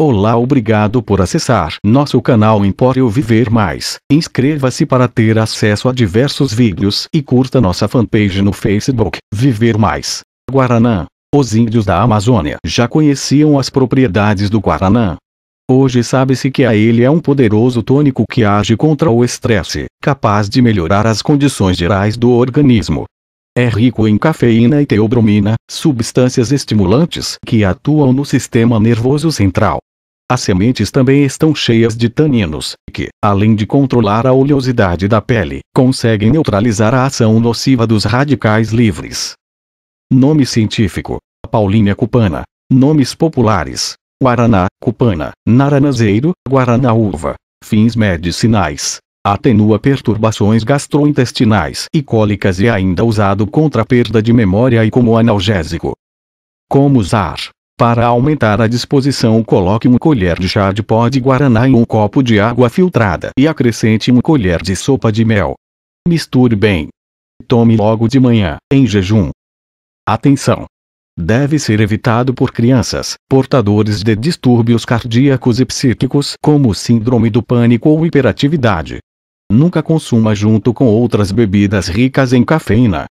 Olá, obrigado por acessar nosso canal Empório Viver Mais. Inscreva-se para ter acesso a diversos vídeos e curta nossa fanpage no Facebook Viver Mais. Guaraná. Os índios da Amazônia já conheciam as propriedades do Guaraná. Hoje sabe-se que a ele é um poderoso tônico que age contra o estresse, capaz de melhorar as condições gerais do organismo. É rico em cafeína e teobromina, substâncias estimulantes que atuam no sistema nervoso central. As sementes também estão cheias de taninos, que, além de controlar a oleosidade da pele, conseguem neutralizar a ação nociva dos radicais livres. Nome científico: Paulínia cupana. Nomes populares: Guaraná, cupana, naranazeiro, Uva. Fins medicinais: atenua perturbações gastrointestinais e cólicas e ainda usado contra perda de memória e como analgésico. Como usar? Para aumentar a disposição coloque uma colher de chá de pó de guaraná em um copo de água filtrada e acrescente uma colher de sopa de mel. Misture bem. Tome logo de manhã, em jejum. Atenção! Deve ser evitado por crianças, portadores de distúrbios cardíacos e psíquicos como síndrome do pânico ou hiperatividade. Nunca consuma junto com outras bebidas ricas em cafeína,